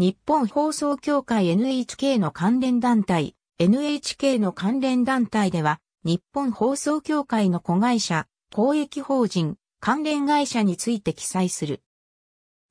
日本放送協会 NHK の関連団体、NHK の関連団体では、日本放送協会の子会社、公益法人、関連会社について記載する。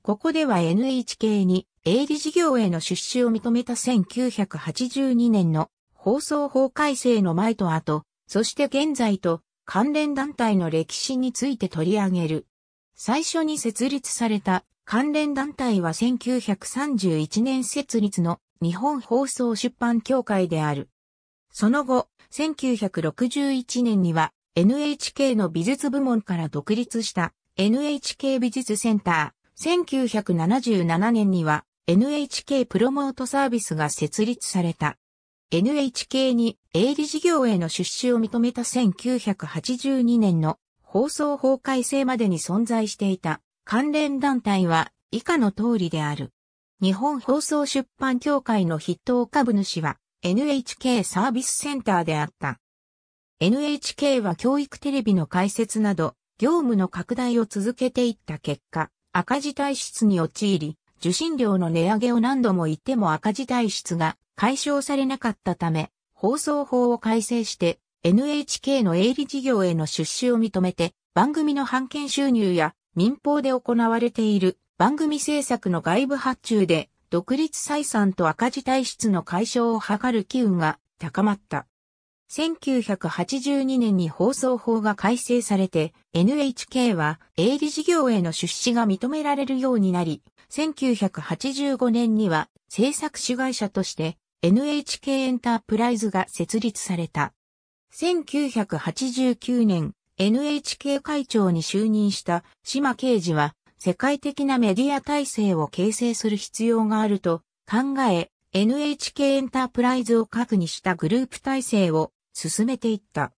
ここでは NHK に営利事業への出資を認めた1982年の放送法改正の前と後、そして現在と関連団体の歴史について取り上げる。最初に設立された関連団体は1931年設立の日本放送出版協会である。その後、1961年には NHK の美術部門から独立した NHK 美術センター、1977年には NHK プロモートサービスが設立された。NHK に営利事業への出資を認めた1982年の放送法改正までに存在していた関連団体は以下の通りである。日本放送出版協会の筆頭株主は NHK サービスセンターであった。NHK は教育テレビの開設など、業務の拡大を続けていった結果、赤字体質に陥り、受信料の値上げを何度も言っても赤字体質が解消されなかったため、放送法を改正して NHK の営利事業への出資を認めて、番組の版権収入や民放で行われている番組制作の外部発注で独立採算と赤字体質の解消を図る機運が高まった。1982年に放送法が改正されて NHK は営利事業への出資が認められるようになり、1985年には制作主会社として NHK エンタープライズが設立された。1989年、NHK 会長に就任した島刑事は世界的なメディア体制を形成する必要があると考え NHK エンタープライズを核にしたグループ体制を進めていった。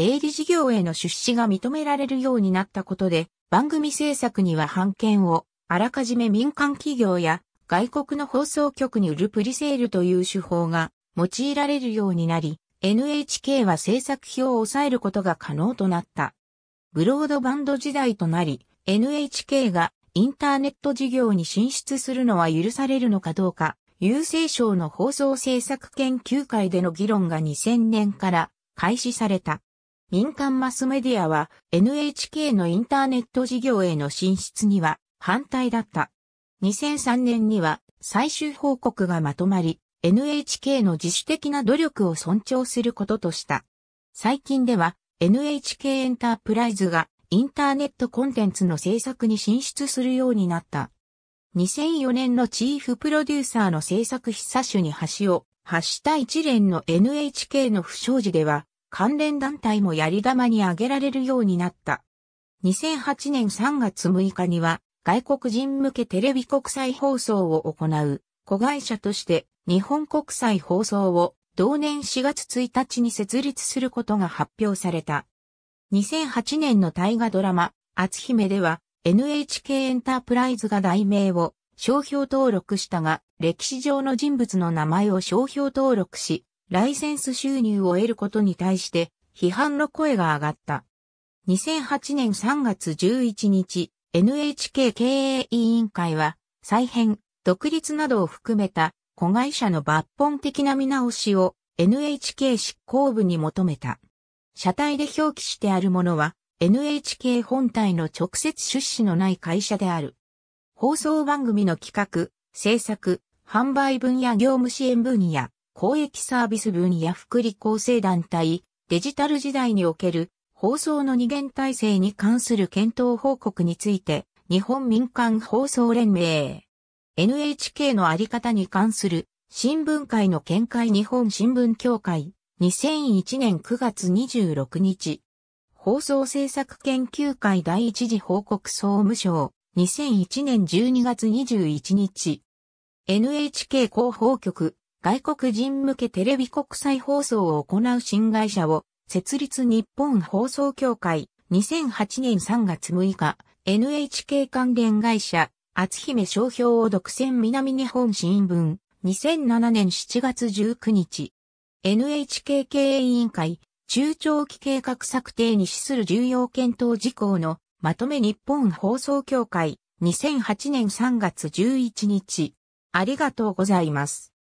営利事業への出資が認められるようになったことで番組制作には版権をあらかじめ民間企業や外国の放送局に売るプリセールという手法が用いられるようになり、NHK は制作費を抑えることが可能となった。ブロードバンド時代となり、NHK がインターネット事業に進出するのは許されるのかどうか、郵政省の放送政策研究会での議論が2000年から開始された。民間マスメディアは NHK のインターネット事業への進出には反対だった。2003年には最終報告がまとまり、NHK の自主的な努力を尊重することとした。最近では NHK エンタープライズがインターネットコンテンツの制作に進出するようになった。2004年のチーフプロデューサーの制作必殺手に橋を発した一連の NHK の不祥事では関連団体もやり玉に挙げられるようになった。2008年3月6日には外国人向けテレビ国際放送を行う子会社として日本国際放送を同年4月1日に設立することが発表された。2008年の大河ドラマ、篤姫では NHK エンタープライズが題名を商標登録したが、歴史上の人物の名前を商標登録し、ライセンス収入を得ることに対して批判の声が上がった。2008年3月11日、NHK 経営委員会は、再編、独立などを含めた子会社の抜本的な見直しを NHK 執行部に求めた。社体で表記してあるものは NHK 本体の直接出資のない会社である。放送番組の企画、制作、販売分野業務支援分野、公益サービス分野福利厚生団体、デジタル時代における放送の二元体制に関する検討報告について、日本民間放送連盟。NHK のあり方に関する新聞会の見解日本新聞協会2001年9月26日放送政策研究会第一次報告総務省2001年12月21日 NHK 広報局外国人向けテレビ国際放送を行う新会社を設立日本放送協会2008年3月6日 NHK 関連会社厚姫商標を独占南日本新聞、2007年7月19日、NHK 経営委員会、中長期計画策定に資する重要検討事項のまとめ日本放送協会、2008年3月11日、ありがとうございます。